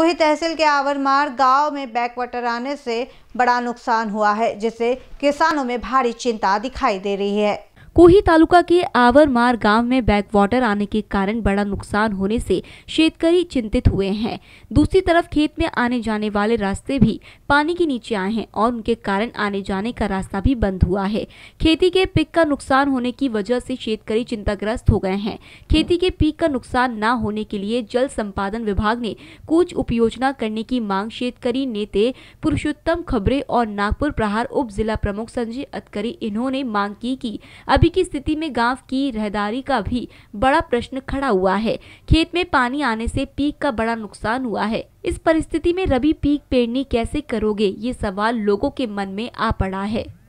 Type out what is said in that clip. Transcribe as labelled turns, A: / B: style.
A: कोही तहसील के आवरमार गांव में बैकवाटर आने से बड़ा नुकसान हुआ है जिससे किसानों में भारी चिंता दिखाई दे रही है
B: कोही तालुका के आवरमार गांव में बैक वाटर आने के कारण बड़ा नुकसान होने से शेतकारी चिंतित हुए हैं दूसरी तरफ खेत में आने जाने वाले रास्ते भी पानी के नीचे आए हैं और उनके कारण आने जाने का रास्ता भी बंद हुआ है खेती के पिक का नुकसान होने की वजह से शेतकारी चिंताग्रस्त हो गए हैं खेती के पिक का नुकसान न होने के लिए जल संपादन विभाग ने कुछ उपयोजना करने की मांग शेतकारी नेते पुरुषोत्तम खबरे और नागपुर प्रहार उप जिला प्रमुख संजय अतकरी इन्होंने मांग की कि अभी की स्थिति में गांव की रहदारी का भी बड़ा प्रश्न खड़ा हुआ है खेत में पानी आने से पीक का बड़ा नुकसान हुआ है इस परिस्थिति में रबी पीक पेड़नी कैसे करोगे ये सवाल लोगों के मन में आ पड़ा है